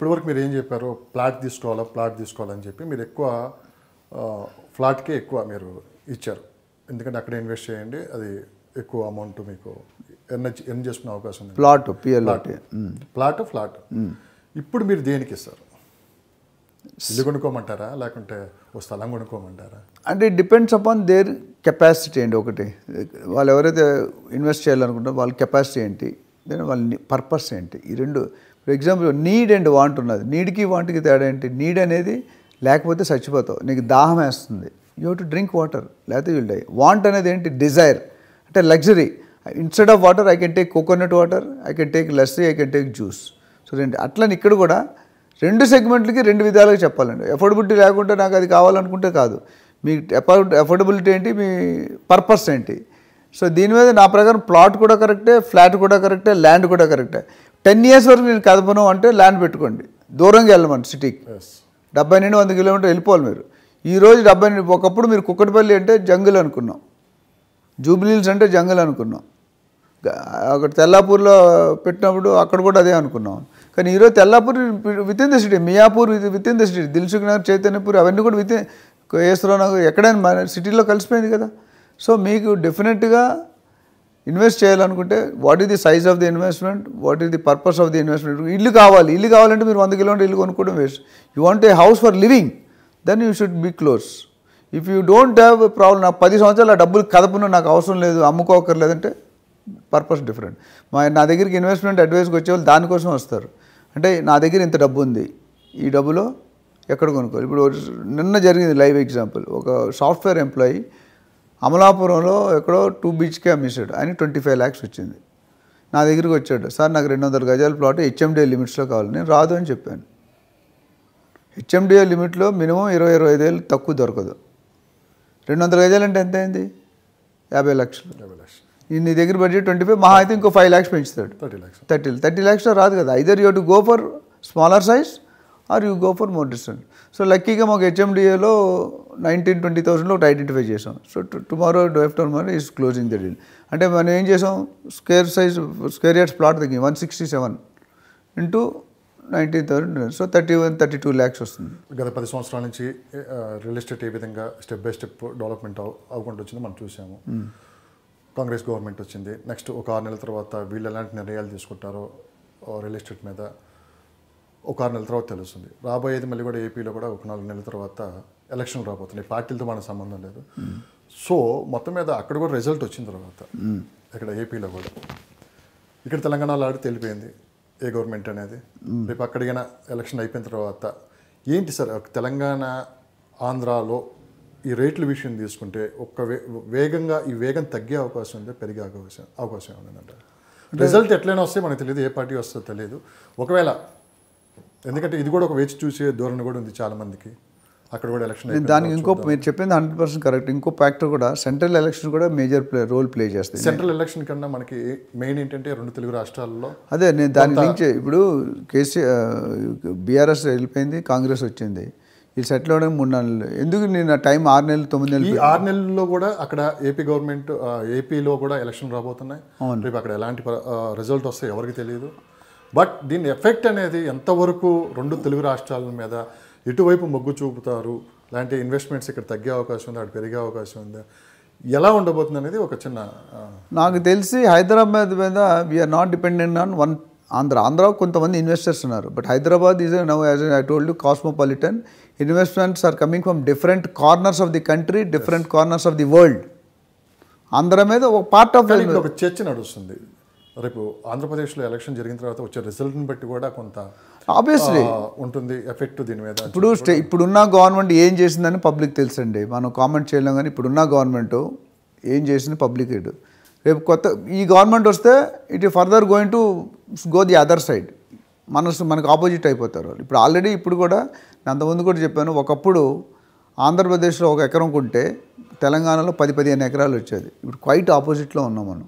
ఇప్పటివరకు మీరు ఏం చెప్పారు ప్లాట్ తీసుకోవాలా ప్లాట్ తీసుకోవాలని చెప్పి మీరు ఎక్కువ ఫ్లాట్కే ఎక్కువ మీరు ఇచ్చారు ఎందుకంటే అక్కడ ఇన్వెస్ట్ చేయండి అది ఎక్కువ అమౌంట్ మీకు ఎర్న్ ఎర్న్ చేసుకునే అవకాశం ఉంది ప్లాట్ ప్లాట్ ప్లాట్ ఫ్లాట్ ఇప్పుడు మీరు దేనికి ఇస్తారు ఇల్లు కొనుక్కోమంటారా లేకుంటే ఓ స్థలం కొనుక్కోమంటారా అంటే డిపెండ్స్ అపాన్ దేర్ కెపాసిటీ అండి ఒకటి వాళ్ళు ఎవరైతే ఇన్వెస్ట్ చేయాలనుకుంటారో వాళ్ళ కెపాసిటీ ఏంటి దాని వాళ్ళ పర్పస్ ఏంటి ఈ రెండు for example need and want ఉన్నది నీడ్కి వాంట్కి తేడా ఏంటి నీడ్ అనేది లేకపోతే చచ్చిపోతావు నీకు దాహం వేస్తుంది you have to drink water లేకపోతే యుల్ డై వాంట్ అనేది ఏంటి డిజైర్ అంటే luxury instead of water I can take coconut water I can take lassi I can take juice so రెండు అట్లని ఇక్కడ కూడా రెండు సెగ్మెంట్లకి రెండు విధాలుగా చెప్పాలండి ఎఫోర్డబిలిటీ లేకుంటే నాకు అది కావాలనుకుంటే కాదు మీ ఎఫోర్డబిలిటీ ఏంటి మీ పర్పస్ ఏంటి సో దీని మీద నా ప్రకారం ప్లాట్ కూడా కరెక్టే ఫ్లాట్ కూడా కరెక్టే ల్యాండ్ కూడా కరెక్టే టెన్ ఇయర్స్ వరకు నేను కదపను అంటే ల్యాండ్ పెట్టుకోండి దూరంగా వెళ్ళమండి సిటీకి డెబ్బై నుండి వంద కిలోమీటర్ వెళ్ళిపోవాలి మీరు ఈరోజు డెబ్బై నుండి ఒకప్పుడు మీరు కుక్కటిపల్లి అంటే జంగుల్ అనుకున్నాం జూబ్లీల్స్ అంటే జంగుల్ అనుకున్నాం అక్కడ తెల్లాపూర్లో పెట్టినప్పుడు అక్కడ కూడా అదే అనుకున్నాం కానీ ఈరోజు Tellapur within the city Miyapur within the city Dilsukhnagar Chaitanyapur అవన్నీ కూడా విత్ కేసరావు నగర్ ఎక్కడైనా సిటీలో కలిసిపోయింది కదా సో మీకు డెఫినెట్గా ఇన్వెస్ట్ చేయాలనుకుంటే what is the size of the investment what is the purpose of the investment ఇల్లు కావాలి ఇల్లు కావాలంటే మీరు వంద కిలోమీటర్ ఇల్లు కొనుక్కోవడం waste you want a house for living then you should be close if you don't have problem నాకు పది సంవత్సరాలు ఆ డబ్బులు కదపను నాకు అవసరం లేదు అమ్ముకోకర్లేదంటే పర్పస్ డిఫరెంట్ మా నా దగ్గరికి ఇన్వెస్ట్మెంట్ అడ్వైస్కి వచ్చేవాళ్ళు దానికోసం వస్తారు అంటే నా దగ్గర ఇంత డబ్బు ఉంది ఈ డబ్బులో ఎక్కడ కొనుక్కోవాలి ఇప్పుడు నిన్న జరిగింది లైవ్ ఎగ్జాంపుల్ ఒక సాఫ్ట్వేర్ ఎంప్లాయీ అమలాపురంలో ఎక్కడో టూ బీచ్కే అమ్మేశాడు ఆయన ట్వంటీ ఫైవ్ ల్యాక్స్ వచ్చింది నా దగ్గరికి వచ్చాడు సార్ నాకు రెండు వందల గజాల ప్లాట్ హెచ్ఎండిఏ లిమిట్స్లో కావాలి నేను రాదు అని చెప్పాను హెచ్ఎండిఏ లిమిట్లో మినిమం ఇరవై ఇరవై ఐదేళ్ళు తక్కువ దొరకదు రెండు వందల గజాలు అంటే ఎంత అయింది యాభై లక్షలు యాభై లక్షలు నీ దగ్గర బడ్జెట్ ట్వంటీ ఫైవ్ మహా అయితే ఇంకో ఫైవ్ ల్యాక్స్ పెంచుతాడు థర్టీ ల్యాక్స్ థర్టీ థర్టీ ల్యాక్స్లో రాదు కదా either you to go for smaller size or you go for more distant so లక్కీగా మాకు హెచ్ఎండిఏలో నైన్టీన్ ట్వంటీ థౌసండ్లో ఒకటి ఐడెంటిఫై చేసాం so tomorrow after tomorrow is closing the deal అంటే మనం ఏం చేసాం square size square yards plot దగ్గర one sixty seven into nineteen thousand so thirty one thirty two lakhs వస్తుంది గత పది సంవత్సరాల నుంచి రియల్ ఎస్టేట్ ఏ విధంగా స్టెప్ బై స్టెప్ డెవలప్మెంట్ అవ్వకుండా వచ్చింది మనం చూసాము కాంగ్రెస్ గవర్నమెంట్ వచ్చింది నెక్స్ట్ ఒక ఆరు నెలల తర్వాత వీళ్ళు ఎలాంటి నిర్ణయాలు తీసుకుంటారో రియల్ ఎస్టేట్ మీద ఒక ఆరు నెలల తర్వాత తెలుస్తుంది రాబోయేది మళ్ళీ కూడా ఏపీలో కూడా ఒక నాలుగు నెలల తర్వాత ఎలక్షన్ రాబోతున్నాయి పార్టీలతో మన సంబంధం లేదు సో మొత్తం మీద అక్కడ కూడా రిజల్ట్ వచ్చిన తర్వాత ఇక్కడ ఏపీలో కూడా ఇక్కడ తెలంగాణలో ఆడి తెలిపోయింది ఏ గవర్నమెంట్ అనేది రేపు అక్కడికైనా ఎలక్షన్ అయిపోయిన తర్వాత ఏంటి సార్ తెలంగాణ ఆంధ్రాలో ఈ రేట్ల విషయం తీసుకుంటే ఒక్క వేగంగా ఈ వేగం తగ్గే అవకాశం ఉందో పెరిగే అవకాశం అవకాశం ఉందంట రిజల్ట్ ఎట్లయినా వస్తే మనకు తెలియదు ఏ పార్టీ వస్తుందో తెలియదు ఒకవేళ ఎందుకంటే ఇది కూడా ఒక వేచి చూసే ధోరణి కూడా ఉంది చాలామందికి అక్కడ కూడా ఎలక్షన్ దానికి ఇంకో మీరు చెప్పింది హండ్రెడ్ పర్సెంట్ కరెక్ట్ ఇంకో ఫ్యాక్టర్ కూడా సెంట్రల్ ఎలక్షన్ కూడా మేజర్ ప్లే రోల్ ప్లే చేస్తుంది సెంట్రల్ ఎలక్షన్ కన్నా మనకి మెయిన్ ఏంటంటే రెండు తెలుగు రాష్ట్రాల్లో అదే నేను దాని గురించి ఇప్పుడు కేసీఆర్ బీఆర్ఎస్ వెళ్ళిపోయింది కాంగ్రెస్ వచ్చింది ఈ సెటిల్ అవడం మూడు నెలలు ఎందుకు నేను టైం ఆరు నెలలు తొమ్మిది నెలలు ఆరు నెలల్లో కూడా అక్కడ ఏపీ గవర్నమెంట్ ఏపీలో కూడా ఎలక్షన్ రాబోతున్నాయి రేపు అక్కడ ఎలాంటి రిజల్ట్ వస్తాయి ఎవరికి తెలియదు బట్ దీని ఎఫెక్ట్ అనేది ఎంతవరకు రెండు తెలుగు రాష్ట్రాల మీద ఇటువైపు మొగ్గు చూపుతారు లాంటి ఇన్వెస్ట్మెంట్స్ ఇక్కడ తగ్గే అవకాశం ఉంది అక్కడ పెరిగే అవకాశం ఉందా ఎలా ఉండబోతుంది అనేది ఒక చిన్న నాకు తెలిసి హైదరాబాద్ మీద we are not dependent on one Andhra Andhra కొంతమంది ఇన్వెస్టర్స్ ఉన్నారు but Hyderabad is now as I told cosmopolitan investments are coming from different corners of the country different corners of the world Andhra మీద ఒక పార్ట్ ఆఫ్ ఒక చర్చ నడుస్తుంది రేపు ఆంధ్రప్రదేశ్లో ఎలక్షన్ జరిగిన తర్వాత వచ్చే రిజల్ట్ని బట్టి కూడా కొంత ఆబ్వియస్లీ ఉంటుంది ఎఫెక్ట్ దీని మీద ఇప్పుడు ఇప్పుడున్న గవర్నమెంట్ ఏం చేసిందని పబ్లిక్ తెలుసండి మనం కామెంట్ చేయలేం కానీ ఇప్పుడున్న గవర్నమెంట్ ఏం చేసింది పబ్లిక్ ఇటు రేపు కొత్త ఈ గవర్నమెంట్ వస్తే it further going to go the other side మనసు మనకు ఆపోజిట్ అయిపోతారు ఇప్పుడు ఆల్రెడీ ఇప్పుడు కూడా నేను అంతకుముందు కూడా చెప్పాను ఒకప్పుడు ఆంధ్రప్రదేశ్లో ఒక ఎకరం కొంటే తెలంగాణలో పది పదిహేను ఎకరాలు వచ్చేది ఇప్పుడు క్వైట్ ఆపోజిట్లో ఉన్నాం మనం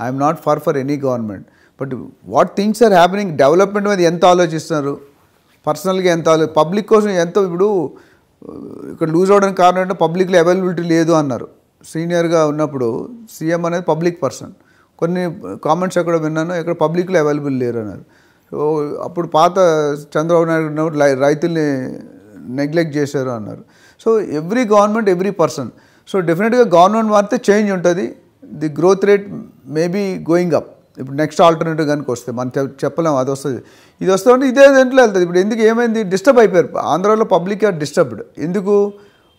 I I'm not for for any government but what things are happening development మీద ఎంత ఆలోచిస్తున్నారు పర్సనల్గా ఎంత ఆలో పబ్లిక్ కోసం ఎంత ఇప్పుడు uh, ఇక్కడ లూజ్ అవ్వడానికి కారణం ఏంటంటే పబ్లిక్లో అవైలబిలిటీ లేదు అన్నారు సీనియర్గా ఉన్నప్పుడు సీఎం అనేది పబ్లిక్ పర్సన్ కొన్ని కామెంట్స్ ఎక్కడ విన్నాను ఇక్కడ పబ్లిక్లో అవైలబుల్ లేరు అన్నారు సో అప్పుడు పాత చంద్రబాబు నాయుడు ఉన్నప్పుడు రైతుల్ని నెగ్లెక్ట్ చేశారు అన్నారు so every government every person so డెఫినెట్గా గవర్నమెంట్ మారితే చేంజ్ ఉంటుంది the growth rate maybe going up ఇప్పుడు నెక్స్ట్ ఆల్టర్నేటివ్ కనుక వస్తే మనం చెప్పలేం అది వస్తుంది ఇది వస్తుంటే ఇదే దాంట్లో వెళ్తుంది ఇప్పుడు ఎందుకు ఏమైంది డిస్టర్బ్ అయిపోయారు ఆంధ్రాలో పబ్లిక్ ఆర్ డిస్టర్బ్డ్ ఎందుకు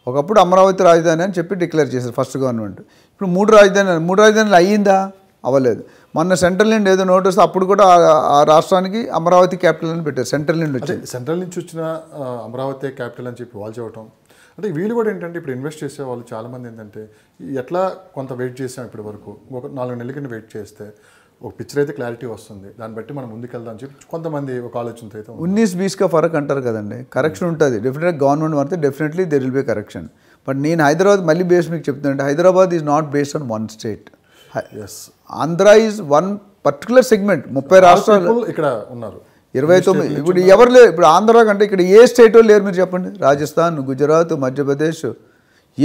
ఒకప్పుడు అమరావతి రాజధాని అని చెప్పి డిక్లేర్ చేశారు ఫస్ట్ గవర్నమెంట్ ఇప్పుడు మూడు రాజధాని మూడు రాజధానులు అయ్యిందా అవ్వలేదు మొన్న సెంట్రల్ నుండి ఏదో నోట్ వస్తే అప్పుడు కూడా ఆ రాష్ట్రానికి అమరావతి క్యాపిటల్ అని పెట్టారు సెంట్రల్ నుండి వచ్చింది సెంట్రల్ నుంచి వచ్చిన అమరావతి క్యాపిటల్ అని చెప్పి వాళ్ళు చూడటం అంటే వీళ్ళు కూడా ఏంటంటే ఇప్పుడు ఇన్వెస్ట్ చేసే వాళ్ళు చాలామంది ఏంటంటే ఎట్లా కొంత వెయిట్ చేసాం ఇప్పటి వరకు ఒక నాలుగు నెలల కింద వెయిట్ చేస్తే ఒక పిక్చర్ అయితే క్లారిటీ వస్తుంది దాన్ని బట్టి మనం ముందుకెళ్దాం చెప్పి కొంతమంది ఒక ఆలోచనతో అయితే ఉన్నీస్ బీస్గా ఫరక్ అంటారు కదండి కరెక్షన్ ఉంటుంది డెఫినెట్గా గవర్నమెంట్ వారితే definitely there will be correction but నేను హైదరాబాద్ మళ్ళీ బేస్ మీకు చెప్తున్నాను Hyderabad is not based on one state as Andhra is one particular segment ముప్పై రాష్ట్రాలు ఇక్కడ ఉన్నారు ఇరవై తొమ్మిది ఇప్పుడు ఎవరు లేరు ఇప్పుడు ఆంధ్ర కంటే ఇక్కడ ఏ స్టేట్ లేరు మీరు చెప్పండి రాజస్థాన్ గుజరాత్ మధ్యప్రదేశ్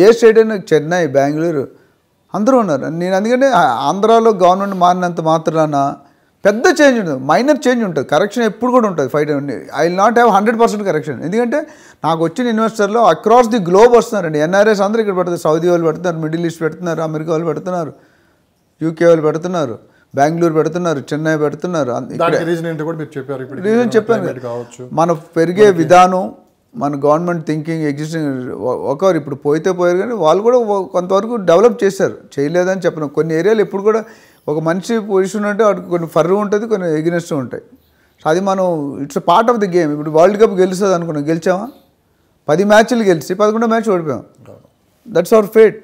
ఏ స్టేట్ అయినా చెన్నై బెంగళూరు అందరూ ఉన్నారు నేను అందుకనే ఆంధ్రాలో గవర్నమెంట్ మారినంత మాత్రాన పెద్ద చేంజ్ ఉంటుంది మైనర్ చేంజ్ ఉంటుంది కరెక్షన్ ఎప్పుడు కూడా ఉంటుంది five I will not have hundred percent correction ఎందుకంటే నాకు వచ్చిన ఇన్వెస్టర్లు అక్రాస్ ది గ్లోబ్ వస్తున్నారండి ఎన్ఆర్ఎస్ అందరూ ఇక్కడ పెడతారు సౌదీ వాళ్ళు పెడుతున్నారు మిడిల్ ఈస్ట్ పెడుతున్నారు అమెరికా వాళ్ళు పెడుతున్నారు యూకే వాళ్ళు పెడుతున్నారు బెంగళూరు పెడుతున్నారు చెన్నై పెడుతున్నారు రీజన్ చెప్పారు రీజన్ చెప్పాను మన పెరిగే విధానం మన గవర్నమెంట్ థింకింగ్ ఎగ్జిస్టింగ్ ఒకరు ఇప్పుడు పోయితే పోయారు కానీ వాళ్ళు కూడా కొంతవరకు డెవలప్ చేశారు చేయలేదని చెప్పను కొన్ని ఏరియాలు ఇప్పుడు కూడా ఒక మనిషి పొజిషన్ అంటే వాటికి కొన్ని ఫర్రు ఉంటుంది కొన్ని ఎగ్నెస్ట్ ఉంటాయి అది మనం it's part of the game ఇప్పుడు వరల్డ్ కప్ గెలుస్తుంది అనుకున్నాం గెలిచామా పది మ్యాచ్లు గెలిచి పదకొండో మ్యాచ్ ఓడిపోయాం దట్స్ అవర్ ఫేట్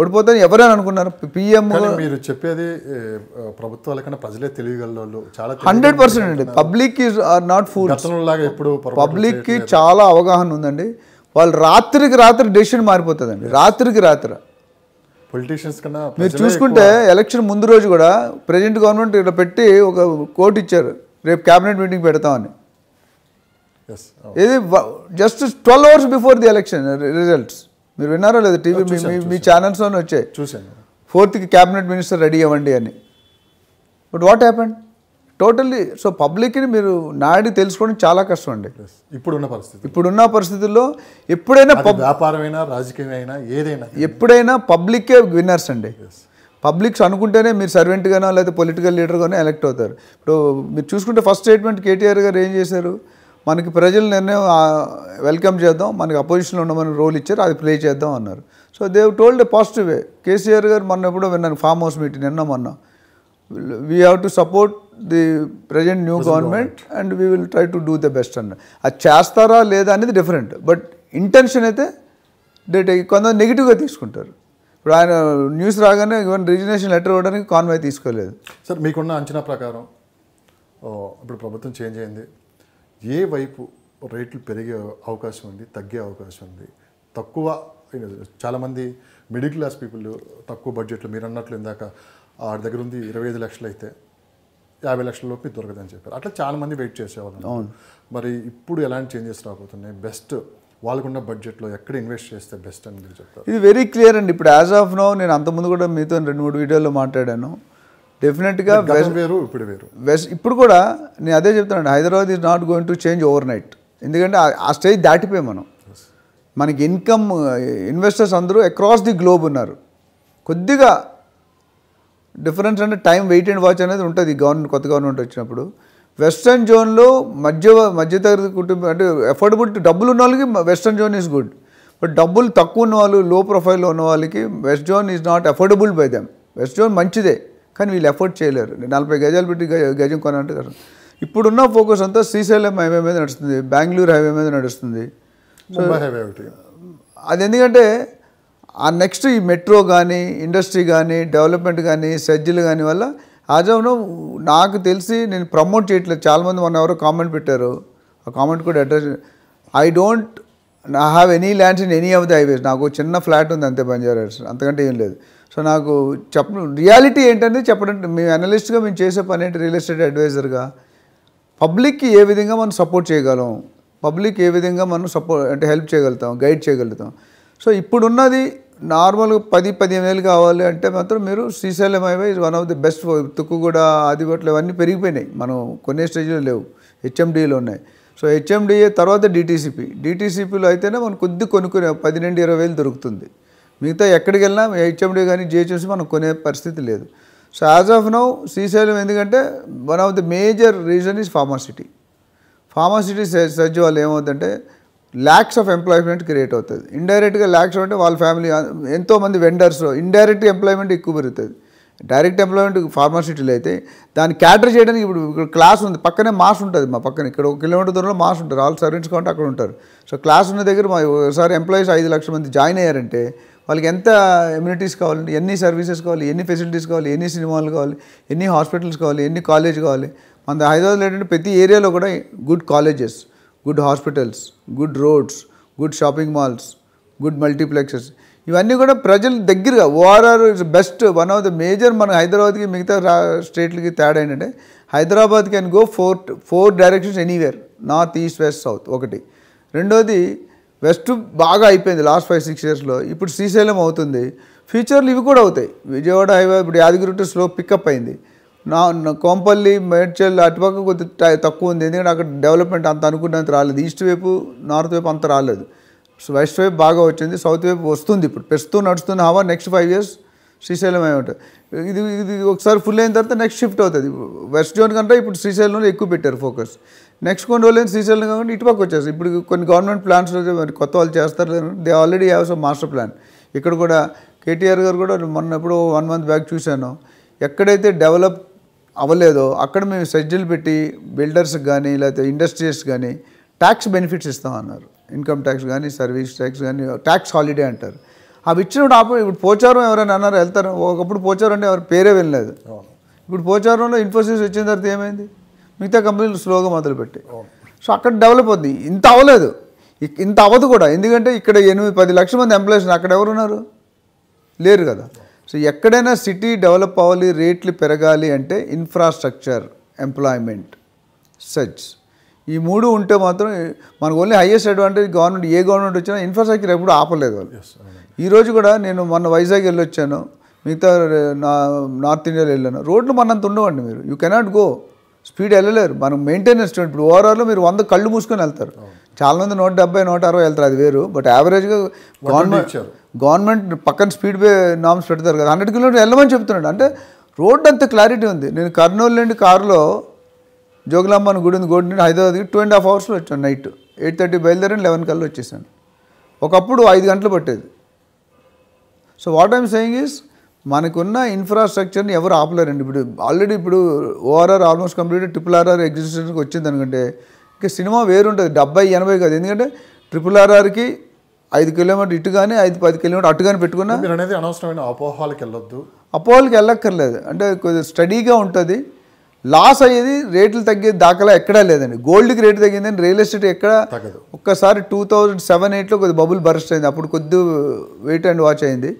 ఓడిపోతాను ఎవరని అనుకున్నారు పిఎం మీరు చెప్పేది ప్రభుత్వాల కన్నా ప్రజలే తెలియగలవాళ్ళు చాలా హండ్రెడ్ పర్సెంట్ అండి public is are not full ఇప్పుడు పబ్లిక్కి చాలా అవగాహన ఉందండి వాళ్ళు రాత్రికి రాత్రి డెసిషన్ మారిపోతుందండి రాత్రికి రాత్రి పొలిటీషియన్స్ కన్నా మీరు చూసుకుంటే ఎలక్షన్ ముందు రోజు కూడా ప్రజెంట్ గవర్నమెంట్ ఇట్లా పెట్టి ఒక కోర్టు ఇచ్చారు రేపు క్యాబినెట్ మీటింగ్ పెడతామని ఇది just twelve hours before the election results మీరు విన్నారో లేదు టీవీ మీ ఛానల్స్లోనే వచ్చాయి చూశాను ఫోర్త్కి క్యాబినెట్ మినిస్టర్ రెడీ అవ్వండి అని but what happen totally so పబ్లిక్ని మీరు నాడి తెలుసుకోవడం చాలా కష్టం అండి ఇప్పుడున్న పరిస్థితి ఇప్పుడున్న పరిస్థితుల్లో ఎప్పుడైనా వ్యాపారమైనా రాజకీయమైనా ఏదైనా ఎప్పుడైనా పబ్లిక్కే విన్నర్స్ అండి పబ్లిక్స్ అనుకుంటేనే మీరు సర్వెంట్గానో లేకపోతే పొలిటికల్ లీడర్గానో ఎలక్ట్ అవుతారు ఇప్పుడు మీరు చూసుకుంటే ఫస్ట్ స్టేట్మెంట్ కేటీఆర్ గారు ఏం చేశారు మనకి ప్రజలు నిర్ణయం వెల్కమ్ చేద్దాం మనకి అపోజిషన్లో ఉండమని రోల్ ఇచ్చారు అది ప్లే చేద్దాం అన్నారు so they've told a positive way KCR garu మొన్న ఎప్పుడో విన్నాను ఫామ్ హౌస్ మీటింగ్ నిన్న మొన్న we have to support the present new government and we will try to do the best అన్న అది చేస్తారా లేదా అనేది డిఫరెంట్ బట్ ఇంటెన్షన్ అయితే డేట్ కొంత నెగిటివ్గా తీసుకుంటారు ఇప్పుడు ఆయన న్యూస్ రాగానే ఈవెన్ రిజిగ్నేషన్ లెటర్ ఇవ్వడానికి కాన్వే తీసుకోలేదు సార్ మీకున్న అంచనా ప్రకారం ఇప్పుడు ప్రభుత్వం చేంజ్ అయింది ఏ వైపు రేట్లు పెరిగే అవకాశం ఉంది తగ్గే అవకాశం ఉంది తక్కువ చాలామంది మిడిల్ క్లాస్ పీపుల్ తక్కువ బడ్జెట్లో మీరు అన్నట్లు ఇందాక ఆడి దగ్గర ఉంది ఇరవై ఐదు లక్షలు అయితే యాభై లక్షల లోపు దొరకదని చెప్పారు అట్లా చాలామంది వెయిట్ చేసేవాళ్ళు మరి ఇప్పుడు ఎలాంటి చేంజెస్ రాబోతున్నాయి బెస్ట్ వాళ్ళకున్న బడ్జెట్లో ఎక్కడ ఇన్వెస్ట్ చేస్తే బెస్ట్ అని మీరు చెప్తారు ఇది వెరీ క్లియర్ అండి ఇప్పుడు యాజ్ ఆఫ్ నో నేను అంతకుముందు కూడా మీతో రెండు మూడు వీడియోలో మాట్లాడాను డెఫినెట్గా వేరు ఇప్పుడు వేరు వెస్ట్ ఇప్పుడు కూడా నేను అదే చెప్తానండి Hyderabad is not going to change overnight ఎందుకంటే ఆ స్టేజ్ దాటిపోయి మనం మనకి ఇన్కమ్ ఇన్వెస్టర్స్ అందరూ అక్రాస్ ది గ్లోబ్ ఉన్నారు కొద్దిగా డిఫరెన్స్ అంటే టైం వెయిట్ అండ్ వాచ్ అనేది ఉంటుంది గవర్నమెంట్ కొత్త గవర్నమెంట్ వచ్చినప్పుడు వెస్ట్రన్ జోన్లో మధ్య మధ్యతరగతి కుటుంబం అంటే అఫోర్డబుల్ డబ్బులు ఉన్న వాళ్ళకి western zone is good but డబ్బులు తక్కువ ఉన్న వాళ్ళు లో ప్రొఫైల్లో ఉన్న వాళ్ళకి west zone is not affordable by them west zone మంచిదే కానీ వీళ్ళు ఎఫర్ట్ చేయలేరు నలభై గజాలు పెట్టి గజం కొనంటే కష్టం ఇప్పుడున్న ఫోకస్ అంతా శ్రీశైలం హైవే మీద నడుస్తుంది బెంగళూరు హైవే మీద నడుస్తుంది అది ఎందుకంటే ఆ నెక్స్ట్ ఈ మెట్రో కానీ ఇండస్ట్రీ కానీ డెవలప్మెంట్ కానీ సజ్జలు కానీ వల్ల ఆజావును నాకు తెలిసి నేను ప్రమోట్ చేయట్లేదు చాలామంది మొన్న ఎవరో కామెంట్ పెట్టారు ఆ కామెంట్ కూడా address I don't I have any lands in any of the highways నాకు చిన్న ఫ్లాట్ ఉంది అంతే బంజారా అంతకంటే ఏం లేదు సో నాకు చెప్ప రియాలిటీ ఏంటంటే చెప్పడం మేము అనలిస్ట్గా మేము చేసే పని ఏంటి రియల్ ఎస్టేట్ అడ్వైజర్గా పబ్లిక్కి ఏ విధంగా మనం సపోర్ట్ చేయగలం పబ్లిక్ ఏ విధంగా మనం సపోర్ట్ అంటే హెల్ప్ చేయగలుగుతాం గైడ్ చేయగలుగుతాం సో ఇప్పుడున్నది నార్మల్గా పది పదిహేను వేలు కావాలి అంటే మాత్రం మీరు Srisailam highway is one of the best Tukkuguda ఆదిగొట్లు ఇవన్నీ పెరిగిపోయినాయి మనం కొన్ని స్టేజ్లో లేవు హెచ్ఎండిలో ఉన్నాయి సో హెచ్ఎండిఏ తర్వాత డిటీసీపీ డిటీసీపీలో అయితేనే మనం కొద్ది కొనుక్కునే పది నుండి ఇరవై వేలు దొరుకుతుంది మిగతా ఎక్కడికి వెళ్ళినా హెచ్ఎండి కానీ జిహెచ్ఎంసీ మనం కొనే పరిస్థితి లేదు so as of now Srisailam ఎందుకంటే one of the major reason is pharma city pharma city surge వాళ్ళు ఏమవుతుందంటే ల్యాక్స్ ఆఫ్ ఎంప్లాయ్మెంట్ క్రియేట్ అవుతుంది ఇండైరెక్ట్గా ల్యాక్స్ అంటే వాళ్ళ ఫ్యామిలీ ఎంతోమంది వెండర్స్ ఇండైరెక్ట్ ఎంప్లాయ్మెంట్ ఎక్కువ పెరుగుతుంది డైరెక్ట్ ఎంప్లాయ్మెంట్ ఫార్మాసిటీలు అయితే దాన్ని క్యాటర్ చేయడానికి ఇప్పుడు ఇక్కడ క్లాస్ ఉంది పక్కనే మాస్ ఉంటుంది మా పక్కన ఇక్కడ ఒక కిలోమీటర్ దూరంలో మాస్ ఉంటారు వాళ్ళు సర్వీస్ కాబట్టి అక్కడ ఉంటారు సో క్లాస్ ఉన్న దగ్గర మా ఒకసారి ఎంప్లాయీస్ ఐదు లక్షల మంది జాయిన్ అయ్యారంటే వాళ్ళకి ఎంత ఎమ్యూనిటీస్ కావాలి ఎన్ని సర్వీసెస్ కావాలి ఎన్ని ఫెసిలిటీస్ కావాలి ఎన్ని సినిమాలు కావాలి ఎన్ని హాస్పిటల్స్ కావాలి ఎన్ని కాలేజ్ కావాలి మన హైదరాబాద్లో ఏంటంటే ప్రతి ఏరియాలో కూడా good colleges good hospitals good roads good shopping malls good multiplexes ఇవన్నీ కూడా ప్రజలు దగ్గరగా ORR is best one of the major మన హైదరాబాద్కి మిగతా రా స్టేట్లకి తేడా ఏంటంటే Hyderabad can go four four directions anywhere north east west south ఒకటి రెండోది వెస్ట్ బాగా అయిపోయింది లాస్ట్ ఫైవ్ సిక్స్ ఇయర్స్లో ఇప్పుడు శ్రీశైలం అవుతుంది ఫ్యూచర్లు ఇవి కూడా అవుతాయి విజయవాడ హైవే ఇప్పుడు యాదగిరి స్లో పికప్ అయింది నా కోంపల్లి మేడ్చల్ అటుపక్క కొద్దిగా తక్కువ ఉంది ఎందుకంటే అక్కడ డెవలప్మెంట్ అంత అనుకున్నంత రాలేదు ఈస్ట్ వైపు నార్త్ వైపు అంత రాలేదు వెస్ట్ వైపు బాగా వచ్చింది సౌత్ వైపు వస్తుంది ఇప్పుడు పెస్తూ నడుస్తున్న హావా నెక్స్ట్ ఫైవ్ ఇయర్స్ శ్రీశైలం అయి ఉంటుంది ఇది ఇది ఒకసారి ఫుల్ అయిన తర్వాత నెక్స్ట్ షిఫ్ట్ అవుతుంది వెస్ట్ జోన్ కంటే ఇప్పుడు శ్రీశైలంలో ఎక్కువ పెట్టారు ఫోకస్ నెక్స్ట్ కొన్ని రోజులు శ్రీశైలం కాకుండా ఇటుపక్క వచ్చేసి ఇప్పుడు కొన్ని గవర్నమెంట్ ప్లాన్స్ కొత్త వాళ్ళు చేస్తారు they already have some master plan ఇక్కడ కూడా కేటీఆర్ గారు కూడా మొన్న ఎప్పుడు వన్ మంత్ బ్యాక్ చూశాను ఎక్కడైతే డెవలప్ అవ్వలేదో అక్కడ మేము షెడ్యూల్ పెట్టి బిల్డర్స్కి కానీ లేకపోతే ఇండస్ట్రీస్ కానీ ట్యాక్స్ బెనిఫిట్స్ ఇస్తామన్నారు ఇన్కమ్ ట్యాక్స్ కానీ సర్వీస్ ట్యాక్స్ కానీ ట్యాక్స్ హాలిడే అంటారు అవి ఇచ్చినప్పుడు ఆపో ఇప్పుడు పోచారం ఎవరైనా అన్నారు వెళ్తారు ఒకప్పుడు పోచారం అంటే ఎవరి పేరే వెళ్ళలేదు ఇప్పుడు పోచారంలో ఇన్ఫోసిస్ వచ్చిన తర్వాత ఏమైంది మిగతా కంపెనీలు స్లోగా మొదలుపెట్టాయి సో అక్కడ డెవలప్ అవుద్ది ఇంత అవ్వలేదు ఇంత అవ్వదు కూడా ఎందుకంటే ఇక్కడ ఎనిమిది పది లక్షల మంది ఎంప్లాయీస్ అక్కడ ఎవరున్నారు లేరు కదా సో ఎక్కడైనా సిటీ డెవలప్ అవ్వాలి రేట్లు పెరగాలి అంటే ఇన్ఫ్రాస్ట్రక్చర్ ఎంప్లాయ్మెంట్ సర్చ్ ఈ మూడు ఉంటే మాత్రం మనకు ఓన్లీ హైయెస్ట్ అడ్వాంటేజ్ గవర్నమెంట్ ఏ గవర్నమెంట్ వచ్చినా ఇన్ఫ్రాస్ట్రక్చర్ ఎప్పుడు ఆపలేదు వాళ్ళు ఈరోజు కూడా నేను మొన్న వైజాగ్ వెళ్ళొచ్చాను మిగతా నా నార్త్ ఇండియాలో వెళ్ళాను రోడ్లు మనంత ఉండవండి మీరు యూ కెనాట్ గో స్పీడ్ వెళ్ళలేరు మనం మెయింటెనెన్స్ ఇప్పుడు ఓవరాల్లో మీరు వంద కళ్ళు మూసుకొని వెళ్తారు చాలామంది నూట డెబ్బై నూట అరవై వెళ్తారు అది వేరు బట్ యావరేజ్గా గవర్నమెంట్ గవర్నమెంట్ పక్కన స్పీడ్ నామ్స్ పెడతారు కదా హండ్రెడ్ కిలోమీటర్ వెళ్ళమని చెప్తున్నాడు అంటే రోడ్ అంత క్లారిటీ ఉంది నేను కర్నూలు నుండి కారులో జోగులాంబాన్ గుడి ఉంది గుడి నుండి హైదరాబాద్కి టూ అండ్ హాఫ్ అవర్స్లో వచ్చాను నైట్ ఎయిట్ థర్టీ బయలుదేరి లెవెన్ కల్లా వచ్చేసాను ఒకప్పుడు ఐదు గంటలు పట్టేది so what I'm saying is మనకున్న ఇన్ఫ్రాస్ట్రక్చర్ని ఎవరు ఆపలేరండి ఇప్పుడు ఆల్రెడీ ఇప్పుడు ORR almost complete triple RR ఎగ్జిస్టెన్స్కి వచ్చింది అనుకుంటే ఇంకా సినిమా వేరుంటుంది డెబ్బై ఎనభై కాదు ఎందుకంటే ట్రిపుల్ ఆర్ఆర్కి ఐదు కిలోమీటర్ ఇటు కానీ ఐదు పది కిలోమీటర్ అటు కానీ పెట్టుకున్నా అనేది అనవసరమైన అపోహాలకు వెళ్ళొద్దు అపోహాలకు వెళ్ళక్కర్లేదు అంటే కొద్దిగా స్టడీగా ఉంటుంది లాస్ అయ్యేది రేట్లు తగ్గే దాఖలా ఎక్కడా లేదండి గోల్డ్కి రేటు తగ్గిందని రియల్ ఎస్టేట్ ఎక్కడ ఒక్కసారి టూ థౌజండ్ సెవెన్ ఎయిట్లో కొద్ది బబుల్ బరస్ట్ అయింది అప్పుడు కొద్ది వెయిట్ అండ్ వాచ్ అయింది